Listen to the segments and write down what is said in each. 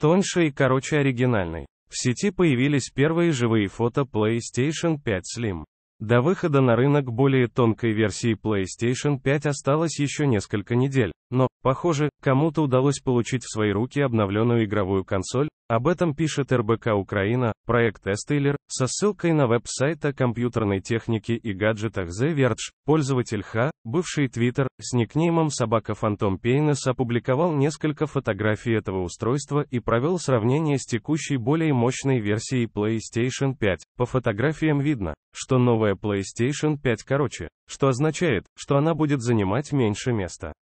Тоньше и короче оригинальной. В сети появились первые живые фото PlayStation 5 Slim. До выхода на рынок более тонкой версии PlayStation 5 осталось еще несколько недель, но, похоже, кому-то удалось получить в свои руки обновленную игровую консоль, об этом пишет РБК Украина, проект Эстейлер, со ссылкой на веб-сайт о компьютерной технике и гаджетах The Verge. Пользователь Х, бывший Twitter, с никнеймом собака Фантом Пейнес опубликовал несколько фотографий этого устройства и провел сравнение с текущей более мощной версией PlayStation 5. По фотографиям видно, что новая PlayStation 5 короче, что означает, что она будет занимать меньше места.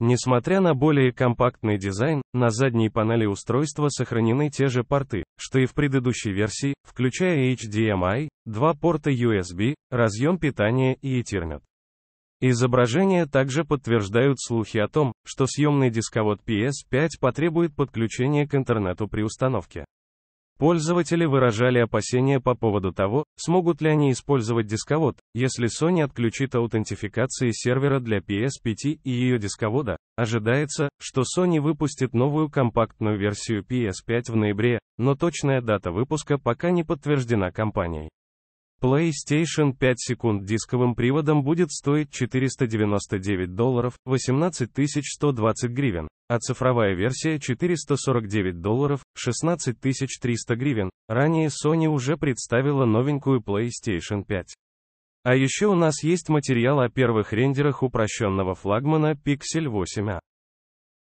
Несмотря на более компактный дизайн, на задней панели устройства сохранены те же порты, что и в предыдущей версии, включая HDMI, два порта USB, разъем питания и Ethernet. Изображения также подтверждают слухи о том, что съемный дисковод PS5 потребует подключения к интернету при установке. Пользователи выражали опасения по поводу того, смогут ли они использовать дисковод, если Sony отключит аутентификации сервера для PS5 и ее дисковода. Ожидается, что Sony выпустит новую компактную версию PS5 в ноябре, но точная дата выпуска пока не подтверждена компанией. PlayStation 5 секунд дисковым приводом будет стоить 499 долларов, 18 120 гривен а цифровая версия 449 долларов, 16 300 гривен. Ранее Sony уже представила новенькую PlayStation 5. А еще у нас есть материал о первых рендерах упрощенного флагмана Pixel 8a.